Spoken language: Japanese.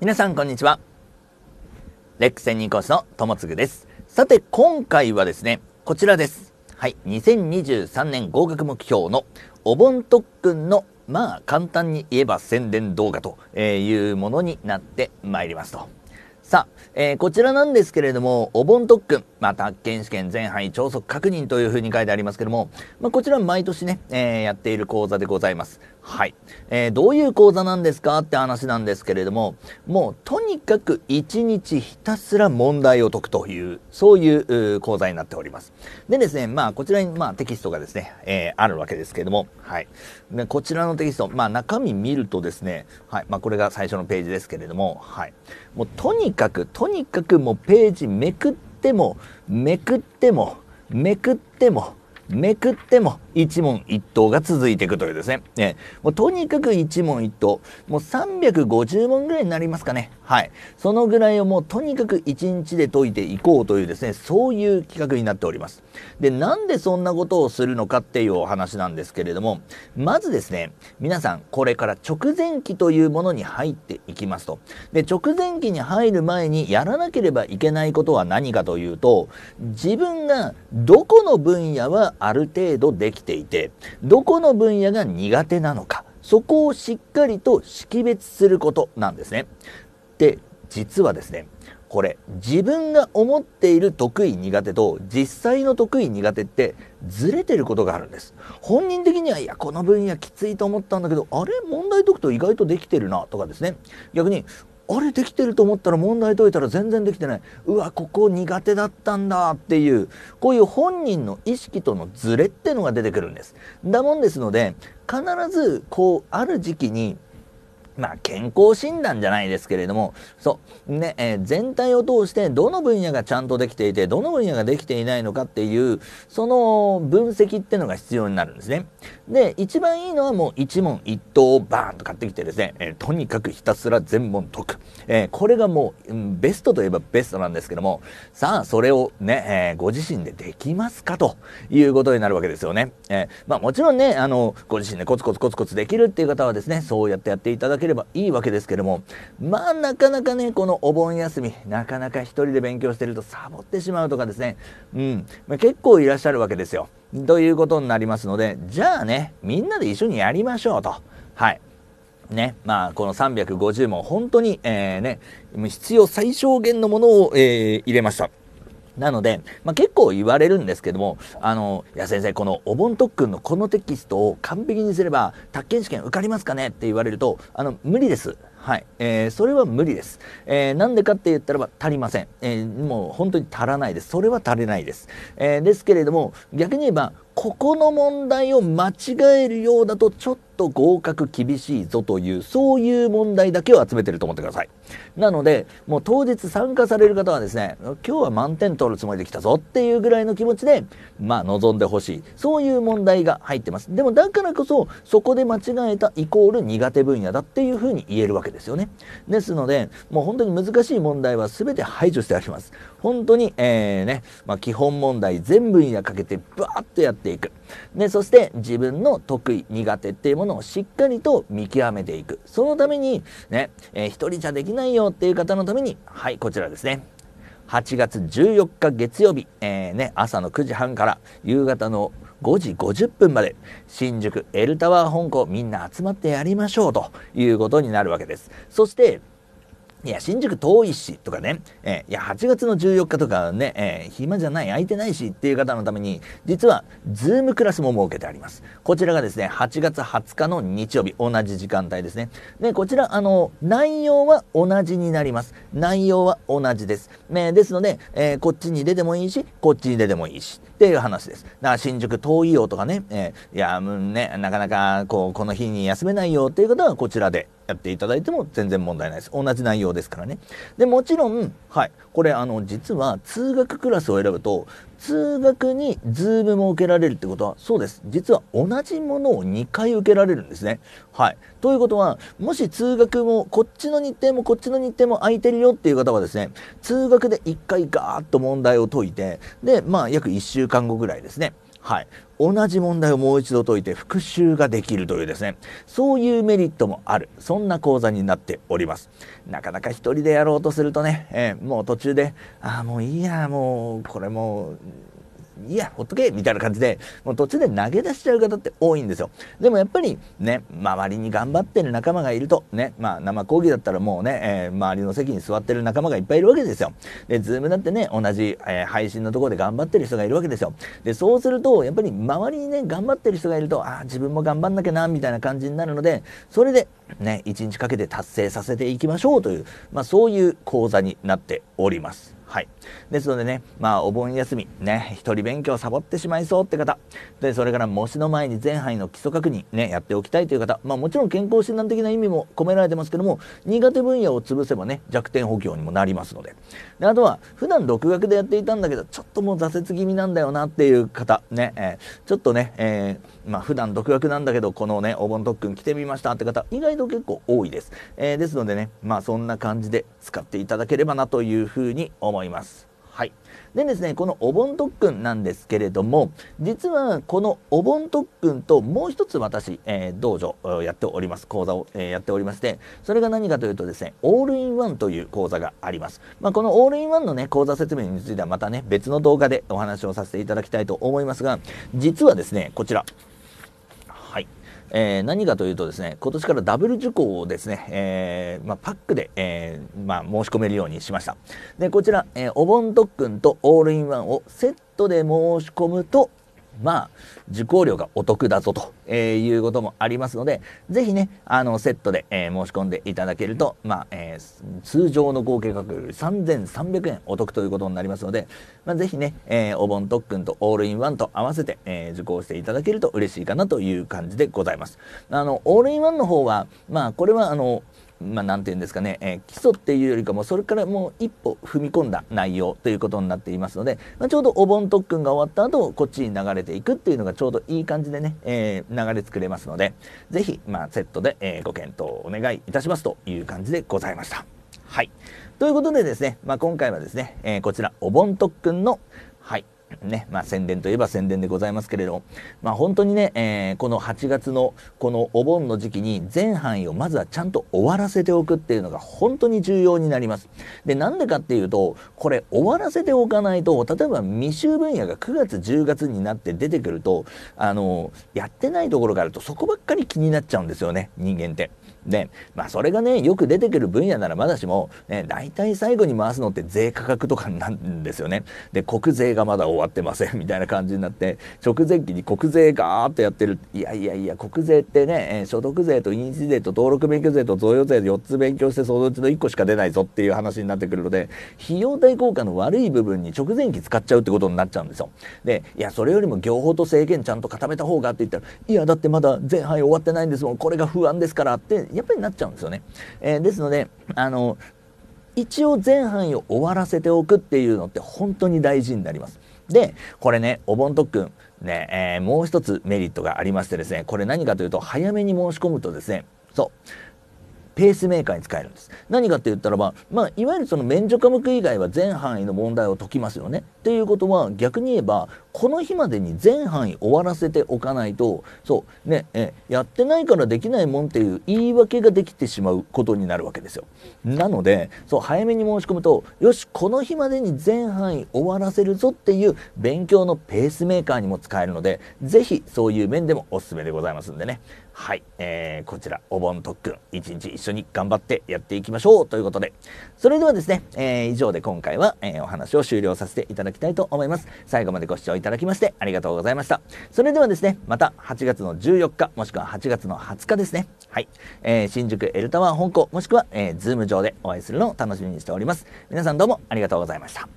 皆さんこんにちは。レック専任講師の友もです。さて今回はですね、こちらです。はい、2023年合格目標のお盆特訓のまあ簡単に言えば宣伝動画というものになってまいりますと。さあ、えー、こちらなんですけれども、お盆特訓、まあ、宅建試験前半超速確認というふうに書いてありますけども、まあ、こちら毎年ね、えー、やっている講座でございます。はい。えー、どういう講座なんですかって話なんですけれども、もうとにかく一日ひたすら問題を解くという、そういう講座になっております。でですね、まあこちらに、まあ、テキストがですね、えー、あるわけですけれども、はい。でこちらのテキスト、まあ中身見るとですね、はい。まあこれが最初のページですけれども、はい。もうとにかく、とにかくもうページめくっても、めくっても、めくっても、めくっても、一問一答が続いていくというですね、えもうとにかく一問一答もう350問ぐらいになりますかねはいそのぐらいをもうとにかく一日で解いていこうというですねそういう企画になっておりますでなんでそんなことをするのかっていうお話なんですけれどもまずですね皆さんこれから直前期というものに入っていきますとで直前期に入る前にやらなければいけないことは何かというと自分がどこの分野はある程度でききていてどこの分野が苦手なのかそこをしっかりと識別することなんですね。で実はですねこれ自分が思っている得意苦手と実際の得意苦手ってずれてることがあるんです本人的にはいやこの分野きついと思ったんだけどあれ問題解くと意外とできてるなとかですね逆にあれできてると思ったら問題解いたら全然できてないうわここ苦手だったんだっていうこういう本人の意識とのズレってのが出てくるんです。だもんですので必ずこうある時期にまあ、健康診断じゃないですけれども、そう、ね、えー、全体を通してどの分野がちゃんとできていて、どの分野ができていないのかっていう、その分析ってのが必要になるんですね。で、一番いいのはもう一問一答をバーンと買ってきてですね、えー、とにかくひたすら全問解く。えー、これがもう、うん、ベストといえばベストなんですけども、さあ、それをね、えご自身でできますかということになるわけですよね。えまあ、もちろんね、あの、ご自身でコツコツコツコツできるっていう方はですね、そうやってやっていただければいいわけですけどもまあなかなかねこのお盆休みなかなか1人で勉強してるとサボってしまうとかですね、うんまあ、結構いらっしゃるわけですよ。ということになりますのでじゃあねみんなで一緒にやりましょうと。はいね、まあ、この350問、本当に、えー、ね、必要最小限のものを、えー、入れました。なので、まあ、結構言われるんですけどもあのいや先生このお盆特訓のこのテキストを完璧にすれば宅建試験受かりますかねって言われるとあの無理です。はい、えー、それは無理です。えー、なんでかって言ったらば足りません。えー、もう本当に足らないです。それは足りないです。えー、ですけれども逆に言えばここの問題を間違えるようだとちょっとと合格厳しいぞというそういう問題だけを集めてると思ってくださいなのでもう当日参加される方はですね今日は満点取るつもりで来たぞっていうぐらいの気持ちでまあ望んでほしいそういう問題が入ってますでもだからこそそこで間違えたイコール苦手分野だっていうふうに言えるわけですよねですのでもう本当に難しい問題は全て排除してあります本当にえーね、まあ、基本問題全分野かけてバーッとやっていくでそして自分の得意苦手っていうものをしっかりと見極めていくそのためにね、えー、一人じゃできないよっていう方のためにはいこちらですね8月14日月曜日、えー、ね、朝の9時半から夕方の5時50分まで新宿 L タワー本校みんな集まってやりましょうということになるわけです。そしていや、新宿遠いし、とかね、えー、いや、8月の14日とかね、えー、暇じゃない、空いてないしっていう方のために、実は、ズームクラスも設けてあります。こちらがですね、8月20日の日曜日、同じ時間帯ですね。で、こちら、あの、内容は同じになります。内容は同じです。ね、ですので、えー、こっちに出てもいいし、こっちに出てもいいし。っていう話です。だから新宿遠いよとかね、えー、いや、うん、ね、なかなかこう、この日に休めないよっていう方はこちらでやっていただいても全然問題ないです。同じ内容ですからね。で、もちろん、はい、これあの、実は通学クラスを選ぶと通学にズームも受けられるってことは、そうです。実は同じものを2回受けられるんですね。はい。ということは、もし通学も、こっちの日程もこっちの日程も空いてるよっていう方はですね、通学で1回ガーッと問題を解いて、で、まあ約1週間後ぐらいですね。はい、同じ問題をもう一度解いて復習ができるというですねそういうメリットもあるそんな講座になっておりますなかなか1人でやろうとするとね、えー、もう途中でああもういいやもうこれもういや、ほっとけみたいな感じで、もう途中で投げ出しちゃう方って多いんですよ。でもやっぱりね、周りに頑張ってる仲間がいると、ね、まあ生講義だったらもうね、えー、周りの席に座ってる仲間がいっぱいいるわけですよ。で、ズームだってね、同じ、えー、配信のところで頑張ってる人がいるわけですよ。で、そうすると、やっぱり周りにね、頑張ってる人がいると、ああ、自分も頑張んなきゃな、みたいな感じになるので、それで、ね、一日かけて達成させていきましょうという、まあそういう講座になっております。はい。ですのでね、まあ、お盆休み、ね、一人勉強サボってしまいそうって方、で、それから模試の前に全範囲の基礎確認、ね、やっておきたいという方、まあ、もちろん健康診断的な意味も込められてますけども、苦手分野を潰せばね、弱点補強にもなりますので。で、あとは、普段独学でやっていたんだけど、ちょっともう挫折気味なんだよなっていう方、ね、えー、ちょっとね、えー、まあ、普段独学なんだけど、このね、お盆特訓来てみましたって方、意外と結構多いです。えー、ですのでね、まあ、そんな感じで使っていただければなというふうに思います。思います。はい、でですねこのお盆特訓なんですけれども実はこのお盆特訓ともう一つ私、えー、道場やっております講座を、えー、やっておりましてそれが何かというとですねオールインワンという講座があります、まあ、このオールインワンのね講座説明についてはまたね別の動画でお話をさせていただきたいと思いますが実はですねこちらえー、何かというとですね今年からダブル受講をですね、えー、まあ、パックで、えー、まあ、申し込めるようにしましたでこちら、えお盆特訓とオールインワンをセットで申し込むと、まあ、受講料がお得だぞと、えー、いうこともありますので、ぜひね、あの、セットで、えー、申し込んでいただけると、まあ、えー、通常の合計額より3300円お得ということになりますので、まあ、ぜひね、えー、お盆特訓とオールインワンと合わせて、えー、受講していただけると嬉しいかなという感じでございます。あの、オールインワンの方は、まあ、これは、あの、まあ、なんていうんですかね、えー、基礎っていうよりかもそれからもう一歩踏み込んだ内容ということになっていますので、まあ、ちょうどお盆特訓が終わった後こっちに流れていくっていうのがちょうどいい感じでね、えー、流れ作れますので是非、まあ、セットで、えー、ご検討をお願いいたしますという感じでございました。はいということでですね、まあ、今回はですね、えこちらお盆特訓の、はい、ね、まあ宣伝といえば宣伝でございますけれど、まあ本当にね、えー、この8月のこのお盆の時期に全範囲をまずはちゃんと終わらせておくっていうのが本当に重要になります。で、なんでかっていうと、これ終わらせておかないと、例えば未就分野が9月10月になって出てくると、あの、やってないところがあるとそこばっかり気になっちゃうんですよね、人間って。で、まあ、それがねよく出てくる分野ならまだしも、ね、大体最後に回すのって税価格とかなんですよね。で国税がまだ終わってません みたいな感じになって直前期に国税ガーッとやってるいやいやいや国税ってね、え所得税と印紙税と登録免許税と贈与税で4つ勉強してそのうちの1個しか出ないぞっていう話になってくるので費用対効果の悪い部分に直前期使っちゃうってことになっちゃうんですよ。でいやそれよりも業法と制限ちゃんと固めた方がって言ったらいやだってまだ前半終わってないんですもんこれが不安ですからってやっぱりなっちゃうんですよね。えー、ですので、あの、一応前半を終わらせておくっていうのって本当に大事になります。で、これね、お盆特訓、ね、えー、もう一つメリットがありましてですね、これ何かというと、早めに申し込むとですね、そう、ペースメーカーに使えるんです。何かって言ったらば、まあ、いわゆるその免除科目以外は全範囲の問題を解きますよね。ということは逆に言えばこの日までに全範囲終わらせておかないとそうねえやってないからできないもんっていう言い訳ができてしまうことになるわけですよ。なのでそう早めに申し込むとよしこの日までに全範囲終わらせるぞっていう勉強のペースメーカーにも使えるので是非そういう面でもおすすめでございますんでねはい、えー、こちらお盆特訓一日一緒に頑張ってやっていきましょうということでそれではですね、えー、以上で今回は、えー、お話を終了させていただきたいと思います。最後までご視聴ただきましてありがとうございました。それではですね、また8月の14日、もしくは8月の20日ですね。はい。えー、新宿エルタワー本校、もしくは、えー、ズーム上でお会いするのを楽しみにしております。皆さんどうもありがとうございました。